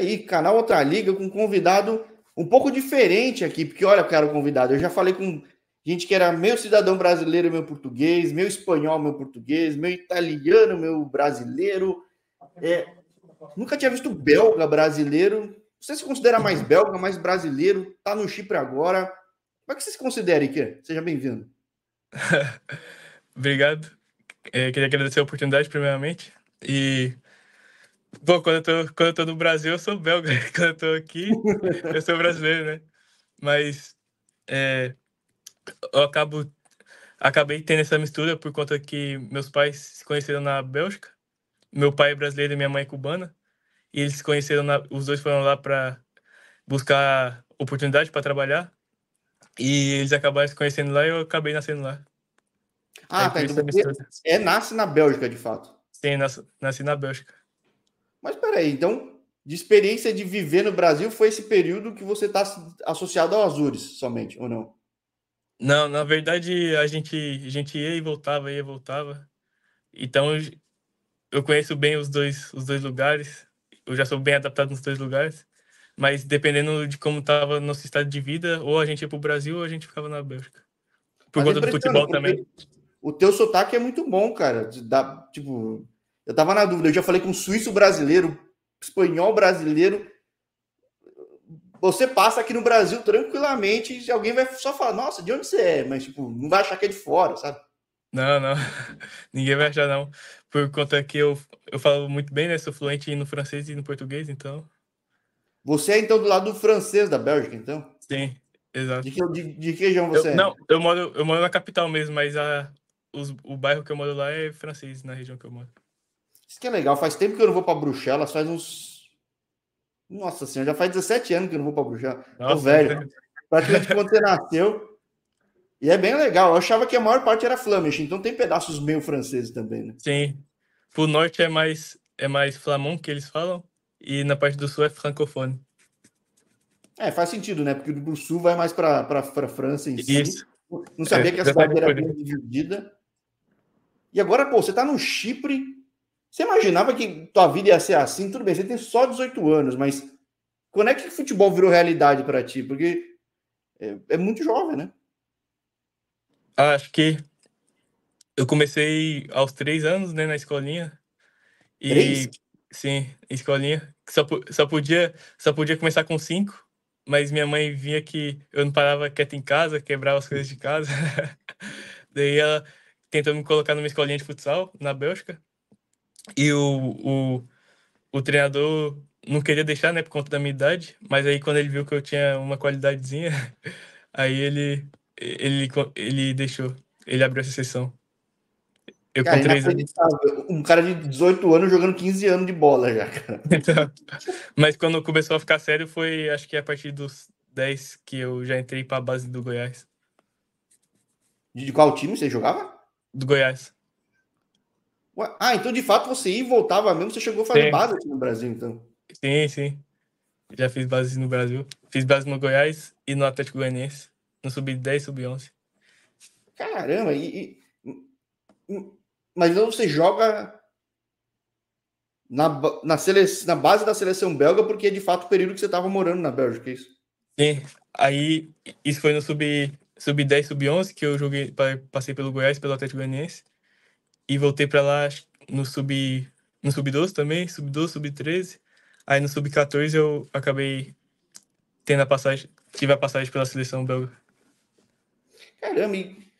aí, canal Outra Liga com um convidado um pouco diferente aqui, porque olha, cara, o convidado, eu já falei com gente que era meu cidadão brasileiro, meu português, meu espanhol, meu português, meu italiano, meu brasileiro. É, nunca tinha visto belga brasileiro. Você se considera mais belga, mais brasileiro? Tá no Chipre agora. Como é que você se considera, Iker? Seja bem-vindo. Obrigado. É, queria agradecer a oportunidade, primeiramente. E Bom, quando eu, tô, quando eu tô no Brasil, eu sou belga. Quando eu tô aqui, eu sou brasileiro, né? Mas é, eu acabo, acabei tendo essa mistura por conta que meus pais se conheceram na Bélgica. Meu pai é brasileiro e minha mãe é cubana. E eles se conheceram, na, os dois foram lá para buscar oportunidade para trabalhar. E eles acabaram se conhecendo lá e eu acabei nascendo lá. Ah, é, pera, é, nasce na Bélgica, de fato. Sim, nasci, nasci na Bélgica. Mas peraí, então, de experiência de viver no Brasil, foi esse período que você está associado ao Azures somente, ou não? Não, na verdade, a gente, a gente ia e voltava, ia e voltava. Então, eu conheço bem os dois, os dois lugares. Eu já sou bem adaptado nos dois lugares. Mas dependendo de como estava nosso estado de vida, ou a gente ia para o Brasil ou a gente ficava na Bélgica. Por mas conta do futebol também. O teu sotaque é muito bom, cara. Dá, tipo, eu tava na dúvida, eu já falei com suíço brasileiro, espanhol brasileiro. Você passa aqui no Brasil tranquilamente e alguém vai só falar, nossa, de onde você é? Mas, tipo, não vai achar que é de fora, sabe? Não, não. Ninguém vai achar, não. Por conta que eu, eu falo muito bem, né? Sou fluente no francês e no português, então. Você é, então, do lado francês da Bélgica, então? Sim, exato. De que, de, de que região você eu, é? Não, eu moro, eu moro na capital mesmo, mas a, os, o bairro que eu moro lá é francês, na região que eu moro. Isso que é legal. Faz tempo que eu não vou para Bruxelas, faz uns. Nossa senhora, já faz 17 anos que eu não vou para Bruxelas. Nossa, Tô velho. Praticamente quando você nasceu. E é bem legal. Eu achava que a maior parte era Flemish, então tem pedaços meio franceses também, né? Sim. Pro norte é mais é mais flamão que eles falam e na parte do sul é francofone. É, faz sentido, né? Porque do sul vai mais para para França em Isso. Não sabia é, que a cidade era bem dividida. E agora, pô, você tá no Chipre, você imaginava que tua vida ia ser assim? Tudo bem, você tem só 18 anos, mas quando é que o futebol virou realidade para ti? Porque é, é, muito jovem, né? Ah, acho que eu comecei aos três anos, né, na escolinha. E três? sim, escolinha. Só, só podia só podia começar com cinco, mas minha mãe via que eu não parava quieto em casa, quebrava as coisas de casa. Daí ela tentou me colocar numa escolinha de futsal na Bélgica e o, o, o treinador não queria deixar, né, por conta da minha idade, mas aí quando ele viu que eu tinha uma qualidadezinha, aí ele, ele, ele deixou, ele abriu essa sessão. Eu cara, três... Um cara de 18 anos jogando 15 anos de bola já, cara. Então, mas quando começou a ficar sério foi, acho que a partir dos 10 que eu já entrei para a base do Goiás. De qual time você jogava? Do Goiás. Ué, ah, então de fato você ia e voltava mesmo, você chegou a fazer sim. base aqui no Brasil, então. Sim, sim. Já fiz base no Brasil. Fiz base no Goiás e no Atlético Goianiense. No sub-10, sub-11. Caramba, e, e, mas então você joga na, na, sele, na base da seleção belga porque é de fato o período que você estava morando na Bélgica, é isso? Sim, aí isso foi no sub, sub 10, sub 11 que eu joguei, passei pelo Goiás, pelo Atlético Goianiense e voltei para lá no sub no sub-12 também, sub-12, sub-13. Aí no sub-14 eu acabei tendo a passagem, tive a passagem pela seleção belga. Caramba, e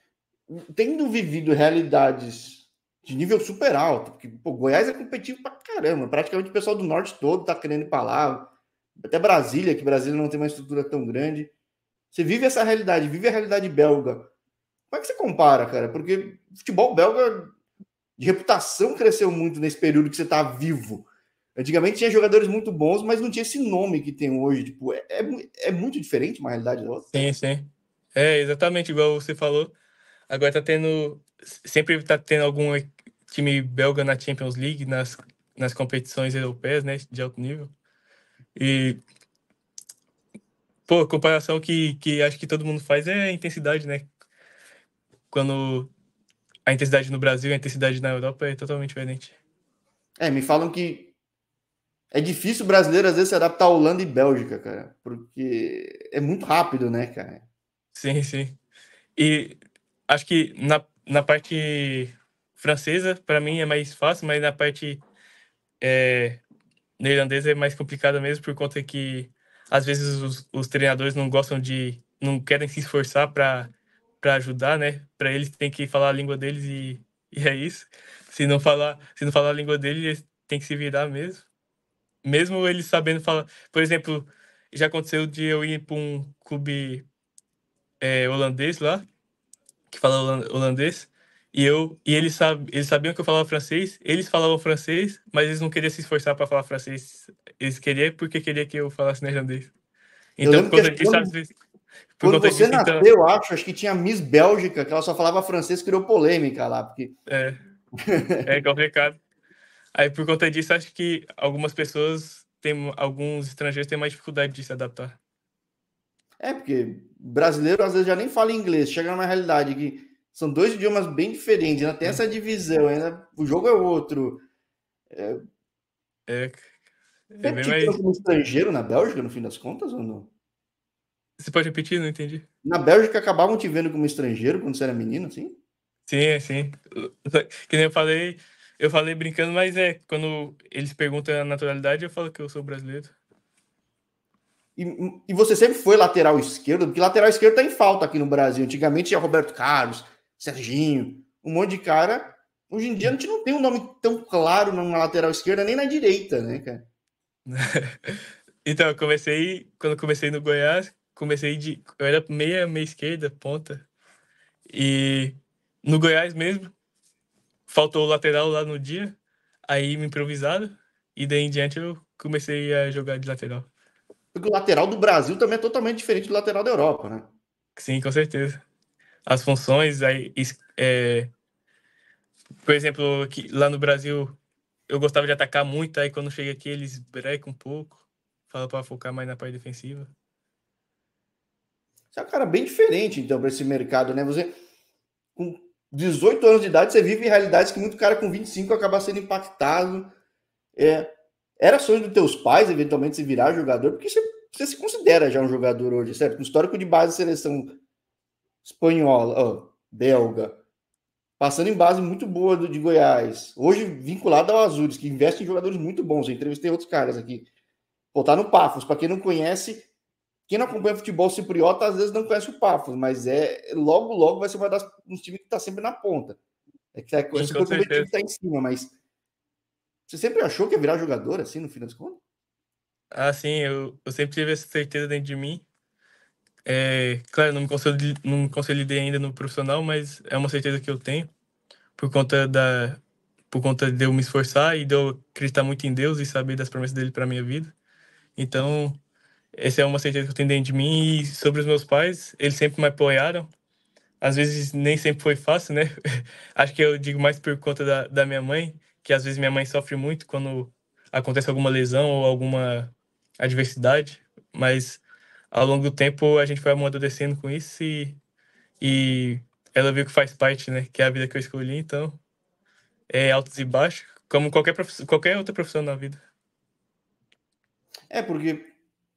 tendo vivido realidades de nível super alto, porque pô, Goiás é competitivo pra caramba, praticamente o pessoal do norte todo tá querendo ir pra lá, até Brasília, que Brasília não tem uma estrutura tão grande. Você vive essa realidade, vive a realidade belga. Como é que você compara, cara? Porque futebol belga de reputação cresceu muito nesse período que você está vivo. Antigamente tinha jogadores muito bons, mas não tinha esse nome que tem hoje. Tipo, é, é, é muito diferente uma realidade da outra. Sim, sim. É exatamente igual você falou. Agora tá tendo. Sempre tá tendo algum time belga na Champions League, nas, nas competições europeias, né? De alto nível. E. Pô, comparação que, que acho que todo mundo faz é a intensidade, né? Quando a intensidade no Brasil e a intensidade na Europa é totalmente diferente. É, me falam que é difícil o brasileiro às vezes se adaptar a Holanda e Bélgica, cara, porque é muito rápido, né, cara? Sim, sim. E acho que na, na parte francesa, para mim, é mais fácil, mas na parte é, neerlandesa é mais complicada mesmo, por conta que às vezes os, os treinadores não gostam de. não querem se esforçar para para ajudar, né? Para eles tem que falar a língua deles e, e é isso. Se não falar, se não falar a língua deles, eles têm que se virar mesmo. Mesmo eles sabendo falar, por exemplo, já aconteceu de eu ir para um clube é, holandês lá, que fala holandês, e eu e eles, sab, eles sabiam que eu falava francês, eles falavam francês, mas eles não queriam se esforçar para falar francês. Eles queriam porque queriam que eu falasse neerlandês. Então, quando a gente sabe quando você nasceu, eu acho, acho que tinha Miss Bélgica, que ela só falava francês, criou polêmica lá. Porque... É, é complicado. Aí, por conta disso, acho que algumas pessoas, têm, alguns estrangeiros têm mais dificuldade de se adaptar. É, porque brasileiro às vezes já nem fala inglês, chega numa realidade que são dois idiomas bem diferentes, ainda tem essa divisão, ainda o jogo é outro. É, é, é, é bem mais... um estrangeiro na Bélgica, no fim das contas, ou não? Você pode repetir? Não entendi. Na Bélgica acabavam te vendo como estrangeiro quando você era menino, assim? Sim, sim. Que nem eu falei, eu falei brincando, mas é, quando eles perguntam a naturalidade, eu falo que eu sou brasileiro. E, e você sempre foi lateral esquerdo, porque lateral esquerdo tá em falta aqui no Brasil. Antigamente tinha Roberto Carlos, Serginho, um monte de cara. Hoje em dia a gente não tem um nome tão claro na lateral esquerda nem na direita, né, cara? então, eu comecei, quando eu comecei no Goiás, comecei de. Eu era meia, meia esquerda, ponta. E no Goiás mesmo, faltou o lateral lá no dia, aí me improvisaram, e daí em diante eu comecei a jogar de lateral. Porque o lateral do Brasil também é totalmente diferente do lateral da Europa, né? Sim, com certeza. As funções, aí, é... por exemplo, aqui, lá no Brasil eu gostava de atacar muito, aí quando chega aqui eles brecam um pouco, fala para focar mais na parte defensiva. Você é um cara bem diferente, então, para esse mercado, né? Você, com 18 anos de idade, você vive realidades que muito cara com 25 acaba sendo impactado. É, era sonho dos teus pais, eventualmente, se virar jogador, porque você, você se considera já um jogador hoje, certo? Com histórico de base seleção espanhola, belga, passando em base muito boa do, de Goiás. Hoje vinculado ao Azures, que investe em jogadores muito bons. Eu entrevistei outros caras aqui. Pô, tá no Pafos. Para quem não conhece, quem não acompanha futebol cipriota às vezes não conhece o Pafos, mas é logo, logo vai ser uma das, um time que está sempre na ponta. É que tá, com esse time está em cima, mas você sempre achou que ia virar jogador assim no fim das contas? Ah, sim, eu, eu sempre tive essa certeza dentro de mim. É, claro, não me, consolidei, não me consolidei ainda no profissional, mas é uma certeza que eu tenho por conta da por conta de eu me esforçar e de eu acreditar muito em Deus e saber das promessas dele para minha vida. Então, essa é uma certeza que eu tenho dentro de mim. E sobre os meus pais, eles sempre me apoiaram. Às vezes nem sempre foi fácil, né? Acho que eu digo mais por conta da, da minha mãe, que às vezes minha mãe sofre muito quando acontece alguma lesão ou alguma adversidade. Mas ao longo do tempo a gente foi amadurecendo com isso e, e ela viu que faz parte, né? Que é a vida que eu escolhi, então é altos e baixos, como qualquer, qualquer outra profissão na vida. É, porque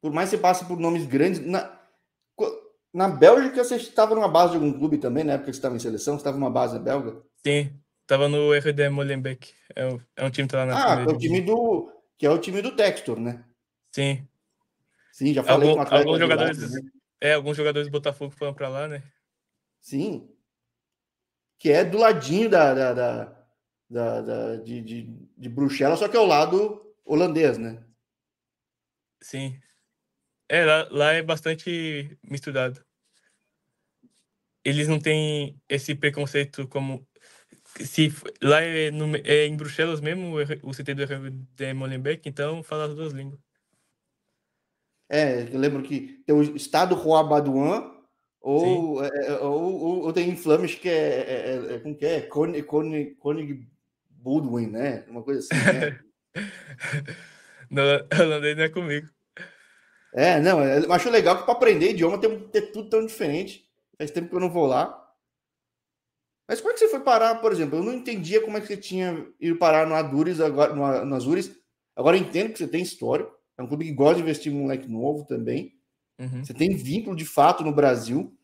por mais que você passe por nomes grandes. Na, na Bélgica, você estava numa base de algum clube também, na época que você estava em seleção? Você estava numa base belga? Sim, estava no RD Molenbeek. É, um, é um time que está lá na Ah, é o time do. Que é o time do Textor, né? Sim. Sim, já falei Algum, com alguns jogadores, lá, né? É, alguns jogadores do Botafogo foram para lá, né? Sim. Que é do ladinho da, da, da, da, da de, de, de Bruxelas, só que é o lado holandês, né? Sim. É, lá, lá é bastante misturado. Eles não têm esse preconceito como. Se lá é, no, é em Bruxelas mesmo, o CT do de Molenbeek, então fala as duas línguas. É, eu lembro que tem o estado Roabaduan, ou, é, é, ou, ou, ou, tem em que é, é, é, é, como que é? Koenig, Cone Koenig Baldwin, né? Uma coisa assim, né? Não holandês não é comigo. É, não, é, eu acho legal que para aprender idioma tem que ter tudo tão diferente. Faz tempo que eu não vou lá. Mas como é que você foi parar, por exemplo? Eu não entendia como é que você tinha ido parar no Azures agora, no, no Azures. Agora eu entendo que você tem história. É um clube que gosta de investir em um moleque novo também. Uhum. Você tem vínculo de fato no Brasil.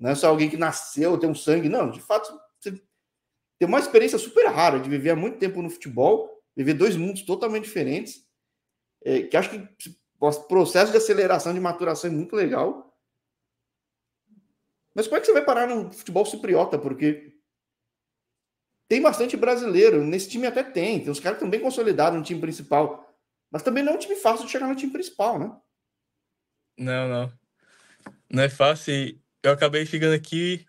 Não é só alguém que nasceu, tem um sangue. Não, de fato, você tem uma experiência super rara de viver há muito tempo no futebol, viver dois mundos totalmente diferentes. É, que acho que o processo de aceleração, de maturação é muito legal. Mas como é que você vai parar no futebol cipriota? Porque tem bastante brasileiro. Nesse time até tem. Tem uns caras que estão bem consolidados no time principal. Mas também não é um time fácil de chegar no time principal, né? Não, não. Não é fácil. Eu acabei chegando aqui.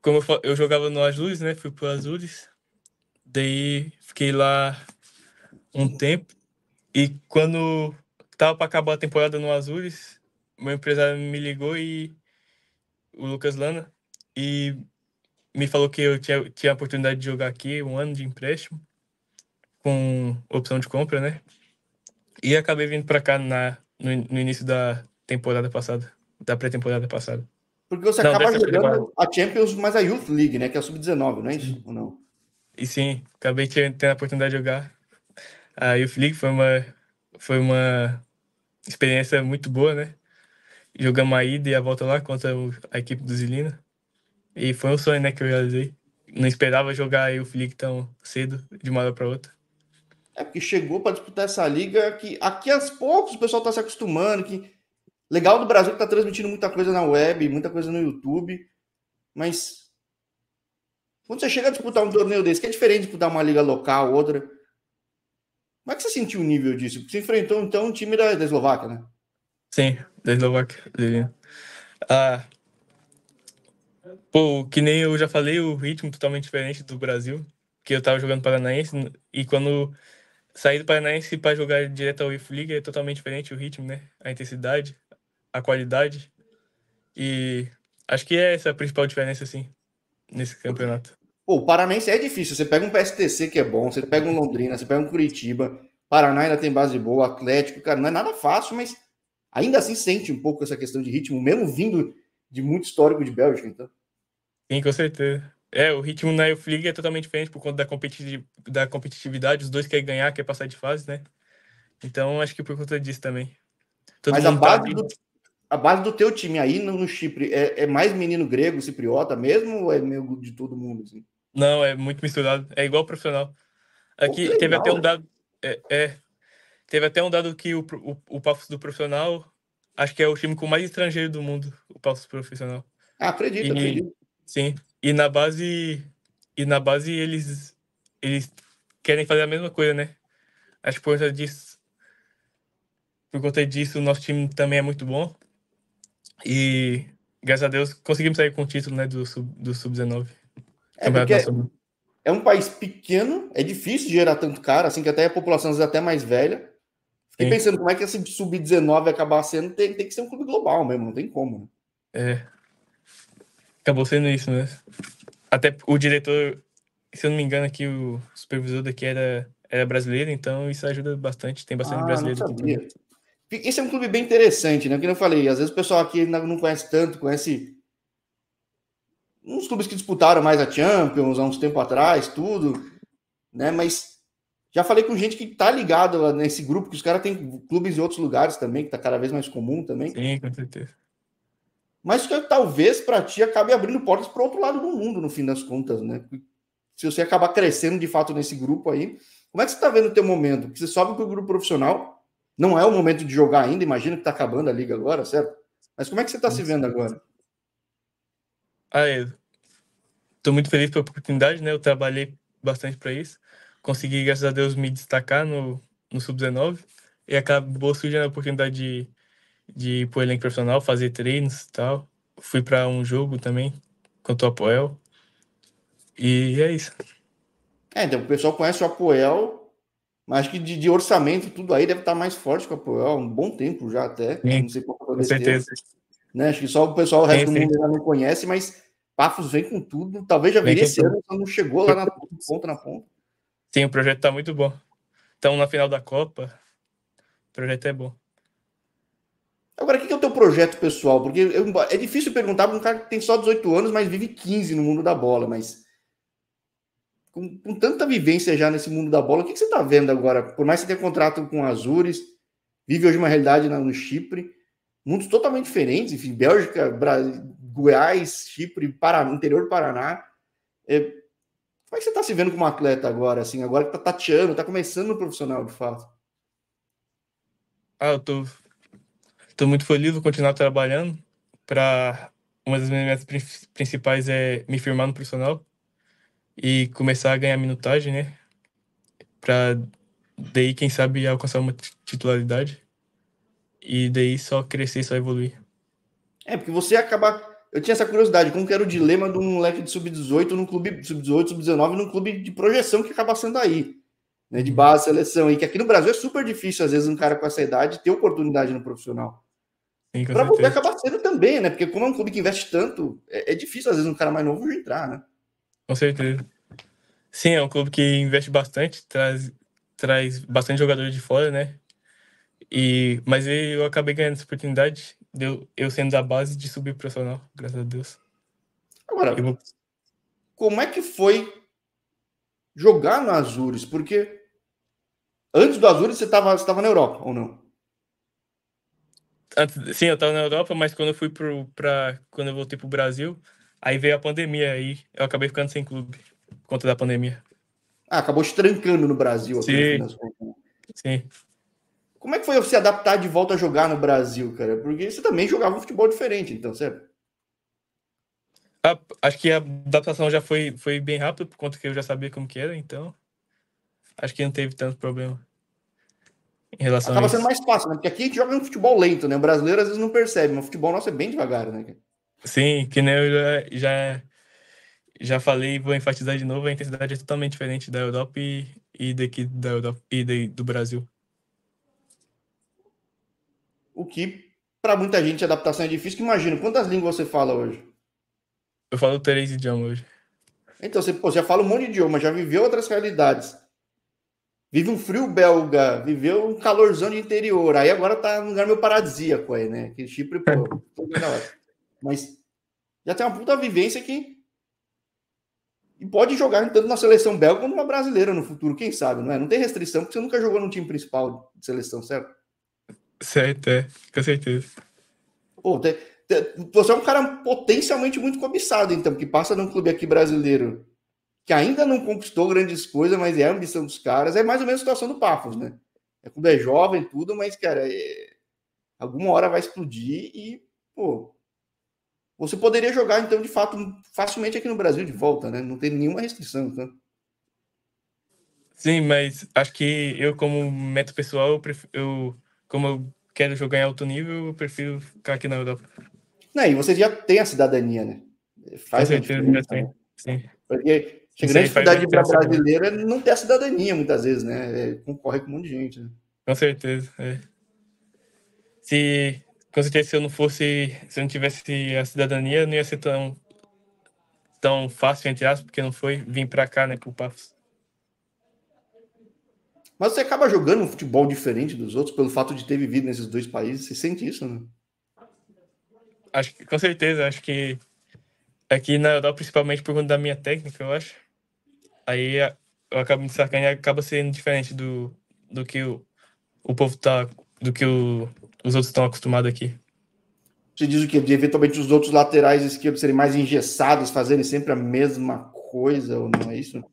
Como eu, jogava no Azules, né? Fui pro Azules. Daí fiquei lá um tempo. E quando tava para acabar a temporada no Azures, meu empresário me ligou e o Lucas Lana e me falou que eu tinha, tinha a oportunidade de jogar aqui um ano de empréstimo com opção de compra, né? E acabei vindo para cá na, no, no, início da temporada passada, da pré-temporada passada. Porque você não, acaba jogando a Champions mais a Youth League, né? Que é a Sub-19, não é isso? Ou não? E sim, acabei tendo a oportunidade de jogar a Youth League. Foi uma, foi uma experiência muito boa, né? Jogamos a ida e a volta lá contra a equipe do Zilina. E foi um sonho, né, que eu realizei. Não esperava jogar aí o Felipe tão cedo, de uma hora para outra. É porque chegou para disputar essa liga que aqui aos poucos o pessoal está se acostumando. Que legal do Brasil que está transmitindo muita coisa na web, muita coisa no YouTube, mas quando você chega a disputar um torneio desse, que é diferente de disputar uma liga local, outra, como é que você sentiu o nível disso? Porque você enfrentou então um time da, da Eslováquia, né? Sim, da Eslováquia. Ah, pô, que nem eu já falei, o ritmo totalmente diferente do Brasil, que eu tava jogando Paranaense, e quando saí do Paranaense para jogar direto ao If League é totalmente diferente o ritmo, né? A intensidade, a qualidade. E acho que é essa a principal diferença, assim, nesse campeonato. Pô, o Paranense é difícil. Você pega um PSTC que é bom, você pega um Londrina, você pega um Curitiba. Paraná ainda tem base boa, Atlético, cara, não é nada fácil, mas ainda assim sente um pouco essa questão de ritmo, mesmo vindo de muito histórico de Bélgica, então. Sim, com certeza. É, o ritmo na Eufliga é totalmente diferente por conta da, competi da competitividade. Os dois querem ganhar, querem passar de fase, né? Então, acho que por conta disso também. Todo Mas a tá base, tá... do, a base do teu time aí no, no Chipre é, é, mais menino grego, cipriota mesmo, ou é meio de todo mundo? Assim? Não, é muito misturado. É igual profissional. Aqui Pô, teve até um dado. É, é, teve até um dado que o, o, o Pafos do profissional, acho que é o time com mais estrangeiro do mundo, o Pafos profissional. Ah, acredito, e, acredito. Sim. E na base. E na base eles. Eles querem fazer a mesma coisa, né? Acho que por conta disso. Por conta disso, o nosso time também é muito bom. E graças a Deus conseguimos sair com o título né, do, do Sub-19. É porque é um país pequeno, é difícil gerar tanto cara, assim que até a população às vezes é até mais velha. Fiquei Sim. pensando como é que esse sub-19 acabar sendo, tem, tem, que ser um clube global mesmo, não tem como. Né? É. Acabou sendo isso, né? Até o diretor, se eu não me engano, aqui o supervisor daqui era, era brasileiro, então isso ajuda bastante, tem bastante ah, brasileiro não sabia. aqui. Esse é um clube bem interessante, né? Que eu falei, às vezes o pessoal aqui não conhece tanto, conhece uns clubes que disputaram mais a Champions há uns tempo atrás, tudo, né? Mas já falei com gente que tá ligado nesse grupo, que os caras têm clubes em outros lugares também, que tá cada vez mais comum também. Sim, com certeza. Mas que talvez para ti acabe abrindo portas para outro lado do mundo, no fim das contas, né? Se você acabar crescendo de fato nesse grupo aí, como é que você tá vendo o teu momento? Porque você sobe pro grupo profissional, não é o momento de jogar ainda, imagina que tá acabando a liga agora, certo? Mas como é que você tá Sim. se vendo agora? Ah, estou é. muito feliz pela oportunidade, né? Eu trabalhei bastante para isso. Consegui, graças a Deus, me destacar no, no Sub-19 e acabou surgindo a oportunidade de, de ir para o elenco profissional, fazer treinos e tal. Fui para um jogo também, quanto ao Apoel. E é isso. É, então o pessoal conhece o Apoel, mas que de, de, orçamento tudo aí deve estar tá mais forte que o Apoel, um bom tempo já até. Sim, não sei qual com certeza. Né? Acho que só o pessoal, o resto sim, sim. do mundo já não conhece, mas Pafos vem com tudo, talvez já venha esse ano, não chegou lá na ponta, na ponta. Sim, o projeto tá muito bom. Estamos na final da Copa, o projeto é bom. Agora, o que é o teu projeto pessoal? Porque eu, é difícil perguntar para um cara que tem só 18 anos, mas vive 15 no mundo da bola, mas com, com tanta vivência já nesse mundo da bola, o que, que você está vendo agora? Por mais que você tenha contrato com Azures, vive hoje uma realidade no Chipre, mundos totalmente diferentes, enfim, Bélgica, Brasil, Goiás, Chipre, interior do Paraná. É, como é que você está se vendo como atleta agora, assim, agora que está tateando, está começando no profissional de fato? Ah, eu tô, tô muito feliz, vou continuar trabalhando para uma das minhas metas principais é me firmar no profissional e começar a ganhar minutagem, né? Para daí, quem sabe, alcançar uma titularidade e daí só crescer, só evoluir. É, porque você acabar eu tinha essa curiosidade, como que era o dilema de um moleque de sub-18 num clube sub-18, sub-19, num clube de projeção que acaba sendo aí, né, de base, seleção, e que aqui no Brasil é super difícil, às vezes, um cara com essa idade ter oportunidade no profissional. Para poder acabar sendo também, né? Porque como é um clube que investe tanto, é, é difícil, às vezes, um cara mais novo entrar, né? Com certeza. Sim, é um clube que investe bastante, traz, traz bastante jogadores de fora, né? E, mas eu acabei ganhando essa oportunidade deu, eu sendo da base de subir profissional, graças a Deus. Agora, eu... como é que foi jogar no Azures? Porque antes do Azures você estava tava na Europa, ou não? Antes, sim, eu estava na Europa, mas quando eu fui para quando eu voltei o Brasil, aí veio a pandemia aí eu acabei ficando sem clube por conta da pandemia. Ah, acabou te trancando no Brasil. Sim. Né? Sim. Como é que foi você adaptar de volta a jogar no Brasil, cara? Porque você também jogava um futebol diferente, então, certo? acho que a adaptação já foi, foi bem rápida, por conta que eu já sabia como que era, então. Acho que não teve tanto problema. Em relação Acaba a isso. sendo mais fácil, né? Porque aqui a gente joga um futebol lento, né? O brasileiro às vezes não percebe, mas o futebol nosso é bem devagar, né? Sim, que nem eu já, já, já falei, vou enfatizar de novo, a intensidade é totalmente diferente da Europa e, e daqui da Europa e do Brasil. O que, para muita gente, adaptação é difícil. Imagina, quantas línguas você fala hoje? Eu falo três idiomas hoje. Então, você pô, já fala um monte de idioma, já viveu outras realidades. Vive um frio belga, viveu um calorzão de interior. Aí agora tá num lugar meio paradisíaco aí, né? Que Chipre, pô. Mas já tem uma puta vivência que. E pode jogar tanto na seleção belga quanto na brasileira no futuro, quem sabe, não é? Não tem restrição, porque você nunca jogou num time principal de seleção, certo? Certo, é, com certeza. Pô, te, te, você é um cara potencialmente muito cobiçado, então, que passa num clube aqui brasileiro que ainda não conquistou grandes coisas, mas é a ambição dos caras. É mais ou menos a situação do Pafos, né? É quando é jovem, tudo, mas, cara, é... alguma hora vai explodir e, pô, você poderia jogar, então, de fato, facilmente aqui no Brasil de volta, né? Não tem nenhuma restrição, então. Sim, mas acho que eu, como meta pessoal, eu, prefiro, eu como eu quero jogar em alto nível, eu prefiro ficar aqui na Europa. Não, e você já tem a cidadania, né? Faz Com certeza, já tem. Né? Sim. Porque a grande dificuldade para brasileiro é não ter a cidadania, muitas vezes, né? É, concorre com um monte de gente, né? Com certeza, é. Se, com certeza, se eu não fosse, se eu não tivesse a cidadania, não ia ser tão, tão fácil, entre aspas, porque não foi vir para cá, né, o Pafos. Mas você acaba jogando um futebol diferente dos outros pelo fato de ter vivido nesses dois países. Você sente isso, né? Acho que, com certeza. Acho que aqui na Europa, principalmente por conta da minha técnica, eu acho. Aí eu acabo me e acaba sendo diferente do, do que o, o povo tá, do que o, os outros estão acostumados aqui. Você diz o que? De eventualmente os outros laterais esquerdos serem mais engessados, fazerem sempre a mesma coisa, ou não é isso?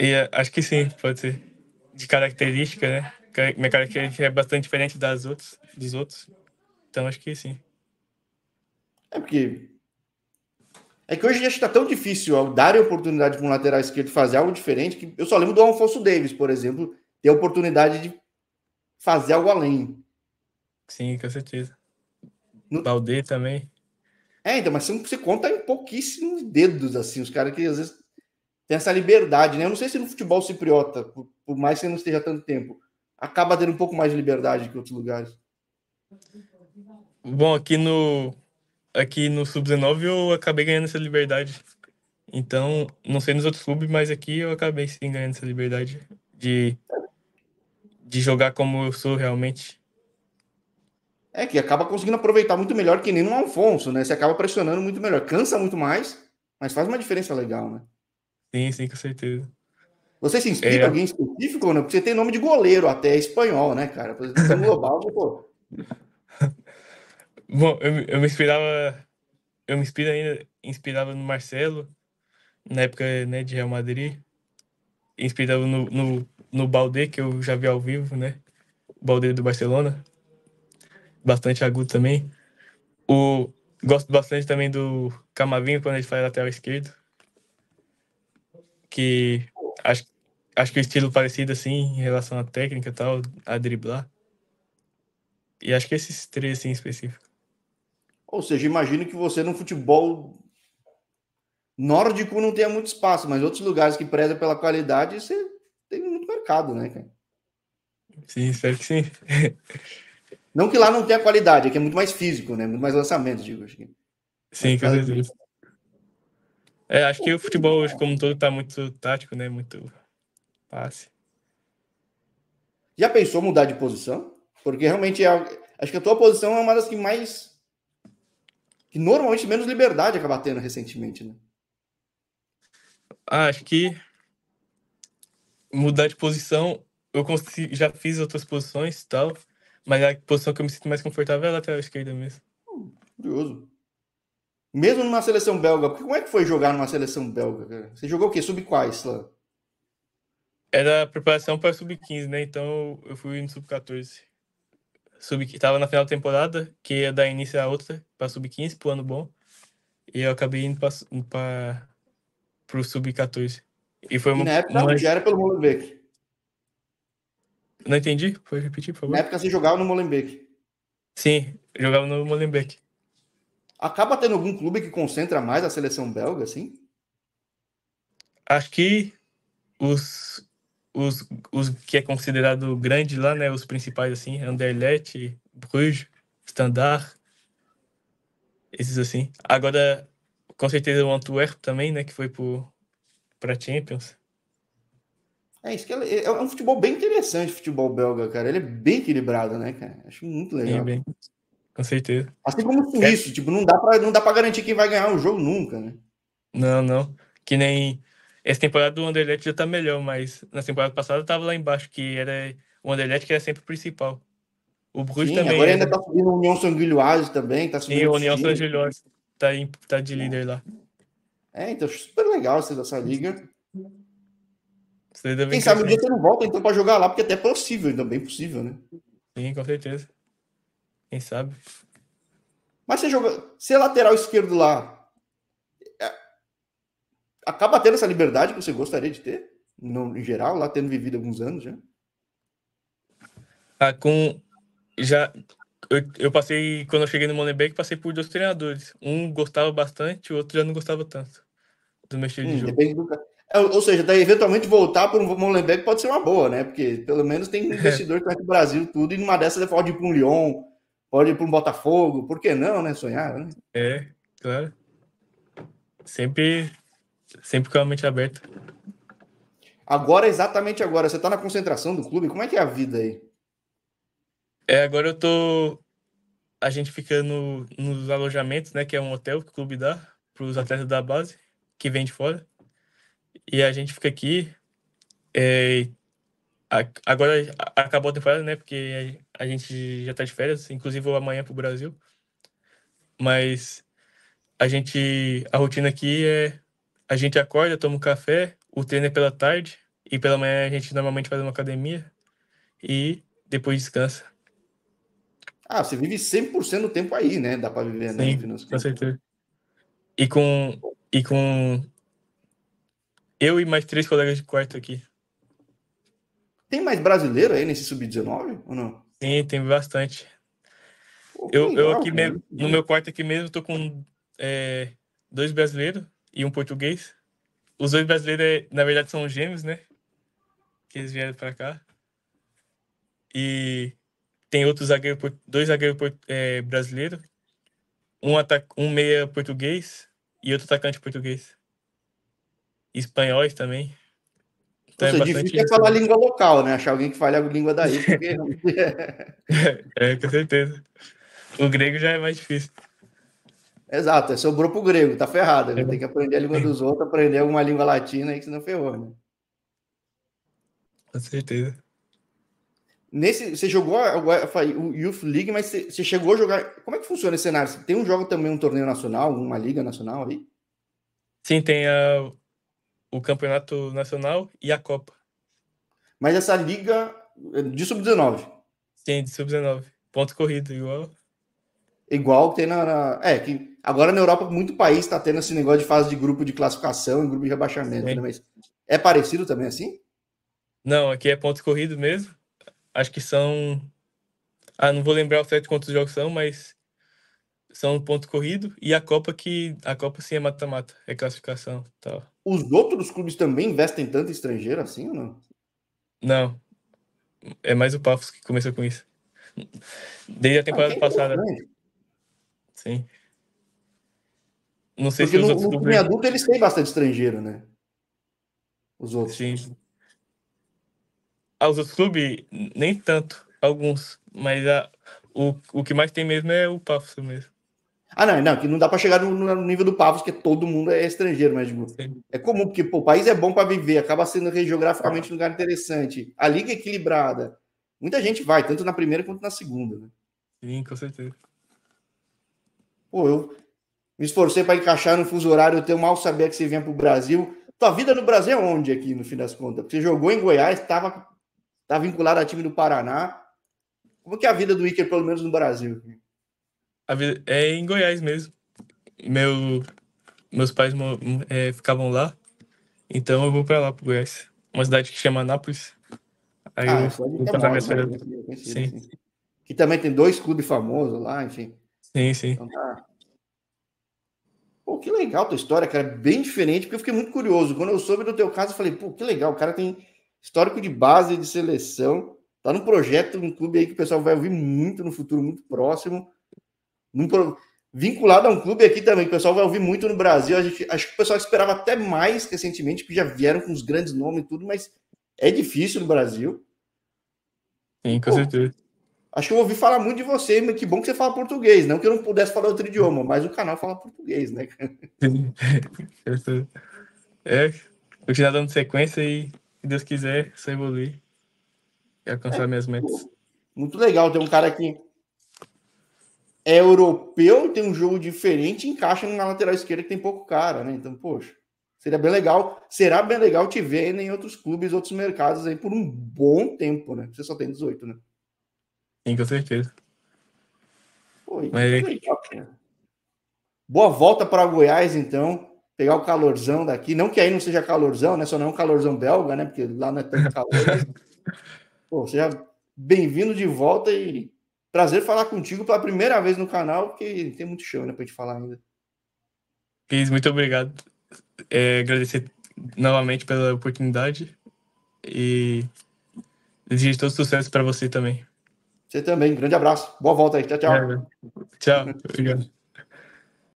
E, acho que sim, pode ser de característica, né? Minha característica é bastante diferente das outras, dos outros. Então acho que sim. É porque. É que hoje em dia está tão difícil ó, dar oportunidade para um lateral esquerdo fazer algo diferente que eu só lembro do Alfonso Davis, por exemplo, ter a oportunidade de fazer algo além. Sim, com certeza. No... Balde também. É, então, mas você conta em pouquíssimos dedos, assim, os caras que às vezes tem essa liberdade, né? Eu não sei se no futebol cipriota, por, por mais que não esteja tanto tempo, acaba tendo um pouco mais de liberdade que outros lugares. Bom, aqui no aqui no sub-19 eu acabei ganhando essa liberdade. Então, não sei nos outros clubes, mas aqui eu acabei sim ganhando essa liberdade de de jogar como eu sou realmente. É que acaba conseguindo aproveitar muito melhor que nem no Alfonso, né? Você acaba pressionando muito melhor, cansa muito mais, mas faz uma diferença legal, né? Sim, sim, com certeza. Você se inspira é. em é. alguém específico não? Porque você tem nome de goleiro até é espanhol, né, cara? No global, pô. Bom, eu, eu me inspirava. Eu me inspiro ainda, inspirava no Marcelo, na época né, de Real Madrid. Inspirava no, no, no Balde, que eu já vi ao vivo, né? Balde do Barcelona. Bastante agudo também. O, gosto bastante também do Camavinho quando ele faz lateral esquerdo que acho, acho que o estilo parecido assim em relação à técnica e tal, a driblar. E acho que esses três assim, em específico. Ou seja, imagino que você no futebol nórdico não tenha muito espaço, mas outros lugares que prezam pela qualidade, você tem muito mercado, né, cara? Sim, espero que sim. não que lá não tenha qualidade, é que é muito mais físico, né? Muito mais lançamento, digo. Acho que. Sim, com certeza. É, acho que o futebol hoje, como um todo, tá muito tático, né? Muito passe. Já pensou mudar de posição? Porque realmente é, acho que a tua posição é uma das que mais. que normalmente menos liberdade acaba tendo recentemente, né? Ah, acho que mudar de posição, eu já fiz outras posições e tal, mas a posição que eu me sinto mais confortável é a lateral esquerda mesmo. curioso. Mesmo numa seleção belga, como é que foi jogar numa seleção belga? Cara? Você jogou o quê? Sub quais lá? Era preparação para sub-15, né? Então eu fui no sub-14. Sub tava na final da temporada, que ia dar início a outra, para sub-15, pro ano bom. E eu acabei indo para pro sub-14. E foi uma. E na época uma... já era pelo Molenbeek. Não entendi? Foi repetir, por favor. Na época você jogava no Molenbeek. Sim, jogava no Molenbeek. Acaba tendo algum clube que concentra mais a seleção belga, assim? que os, os, os que é considerado grande lá, né? Os principais, assim, Anderlecht, Bruges, Standard, esses assim. Agora, com certeza o Antwerp também, né? Que foi para Champions. É, isso que é, é, é, um futebol bem interessante, futebol belga, cara. Ele é bem equilibrado, né, cara? Acho muito legal. bem com certeza. Assim como o Suíço, é. tipo, não dá, pra, não dá pra garantir quem vai ganhar o jogo nunca, né? Não, não. Que nem. Essa temporada do Underlet já tá melhor, mas na temporada passada tava lá embaixo, que era o Underlet que era sempre o principal. O Bruges também. Agora ainda tá subindo o União Sanguilhoase também, tá subindo. E o União tá, em, tá de líder é. lá. É, então super legal essa, essa liga. Quem sabe o dia você não volta então pra jogar lá, porque até é possível, então bem possível, né? Sim, com certeza. Quem sabe? Mas você joga. Se é lateral esquerdo lá. É, acaba tendo essa liberdade que você gostaria de ter? No, em geral, lá tendo vivido alguns anos já? Ah, com. Já. Eu, eu passei. Quando eu cheguei no Monebank, passei por dois treinadores. Um gostava bastante, o outro já não gostava tanto do meu estilo hum, de jogo. Do... É, ou seja, daí eventualmente voltar para um Molenbeek pode ser uma boa, né? Porque pelo menos tem investidor que vai para o Brasil tudo e numa dessas é pode ir para um Lyon, pode ir para um Botafogo, por que não, né? Sonhar, né? É, claro. Sempre, sempre com a mente aberta. Agora, exatamente agora, você está na concentração do clube, como é que é a vida aí? É, agora eu tô. A gente fica no, nos alojamentos, né? Que é um hotel que o clube dá para os atletas da base, que vem de fora. E a gente fica aqui. É, agora acabou a temporada, né? Porque a gente já tá de férias, inclusive vou amanhã pro Brasil. Mas a gente, a rotina aqui é a gente acorda, toma um café, o treino é pela tarde e pela manhã a gente normalmente faz uma academia e depois descansa. Ah, você vive 100% do tempo aí, né? Dá para viver, né, Sim, né? Com certeza. E com e com eu e mais três colegas de quarto aqui. Tem mais brasileiro aí nesse sub-19 ou não? Sim, tem bastante. Pô, eu, legal, eu aqui mesmo, no meu quarto aqui mesmo, tô com é, dois brasileiros e um português. Os dois brasileiros, é, na verdade, são gêmeos, né? Que eles vieram para cá. E tem outros dois zagueiros é, brasileiros, um, um meia português e outro atacante português. Espanhóis também. Então Ou é assim, difícil é falar língua local, né? Achar alguém que fale a língua daí. Porque... é, com certeza. O grego já é mais difícil. Exato, é sobrou pro grego, tá ferrado. Né? É. Tem que aprender a língua dos outros, aprender alguma língua latina aí, que senão ferrou, né? Com certeza. Nesse, você jogou o Youth League, mas você, você, chegou a jogar. Como é que funciona esse cenário? Tem um jogo também, um torneio nacional, uma liga nacional aí? Sim, tem a o Campeonato Nacional e a Copa. Mas essa liga é de sub-19? Sim, de sub-19. Ponto corrido, igual. Igual tem na, na, É, que agora na Europa, muito país está tendo esse negócio de fase de grupo de classificação e grupo de rebaixamento. Né? Mas é parecido também assim? Não, aqui é ponto corrido mesmo. Acho que são. Ah, não vou lembrar o certo quantos jogos são, mas são ponto corrido e a Copa que a Copa sim é mata-mata, é classificação, tal. Tá os outros clubes também investem tanto em estrangeiro assim ou não? Não. É mais o Pafos que começou com isso. Desde a ah, temporada ah, passada. Sim. Não sei Porque se os no, outros no clubes... adulto eles têm bastante estrangeiro, né? Os outros. Sim. Ah, os outros clubes nem tanto, alguns, mas a o, o que mais tem mesmo é o Pafos mesmo. Ah, não, é, não, que não dá para chegar no, no, nível do Pavos, que todo mundo é estrangeiro, né, mas digo, é comum, porque pô, o país é bom para viver, acaba sendo geograficamente um lugar interessante. A liga é equilibrada. Muita gente vai, tanto na primeira quanto na segunda. Né? Sim, com certeza. Pô, eu me esforcei para encaixar no fuso horário, eu tenho mal saber que você vinha para o Brasil. Tua vida no Brasil é onde aqui, no fim das contas? você jogou em Goiás, estava tá vinculado a time do Paraná. Como que é a vida do Iker, pelo menos no Brasil? Aqui? A vida é em Goiás mesmo. Meu, meus pais é, ficavam lá, então eu vou para lá, pro Goiás. Uma cidade que chama Anápolis. Aí ah, eu vou passar minha né? férias. Sim. Assim. Que também tem dois clubes famosos lá, enfim. Sim, sim. Então, tá. Pô, que legal a tua história, cara. Bem diferente, porque eu fiquei muito curioso. Quando eu soube do teu caso, eu falei, pô, que legal, o cara tem histórico de base de seleção. Tá num projeto, um clube aí que o pessoal vai ouvir muito no futuro, muito próximo vinculado a um clube aqui também, que o pessoal vai ouvir muito no Brasil. A gente, acho que o pessoal esperava até mais recentemente, que já vieram com os grandes nomes e tudo, mas é difícil no Brasil. Sim, com Pô, certeza. Acho que eu ouvi falar muito de você, mas que bom que você fala português. Não que eu não pudesse falar outro idioma, mas o canal fala português, né? é, continuar dando sequência e, se Deus quiser, só evoluir e alcançar é, minhas metas. Muito legal ter um cara aqui é europeu, tem um jogo diferente, encaixa na lateral esquerda que tem pouco cara, né? Então, poxa, seria bem legal, será bem legal te ver em outros clubes, outros mercados aí por um bom tempo, né? Você só tem 18, né? Sim, com certeza. Pô, Mas... É Boa volta para Goiás, então. Pegar o calorzão daqui. Não que aí não seja calorzão, né? Só não é um calorzão belga, né? Porque lá não é tanto calor. Né? Pô, seja bem-vindo de volta e Prazer falar contigo pela primeira vez no canal, que tem muito chão né, pra gente falar ainda. Cris, muito obrigado. É, agradecer novamente pela oportunidade e desejo todo sucesso para você também. Você também. Grande abraço. Boa volta aí. Tchau, tchau. É, tchau. Obrigado.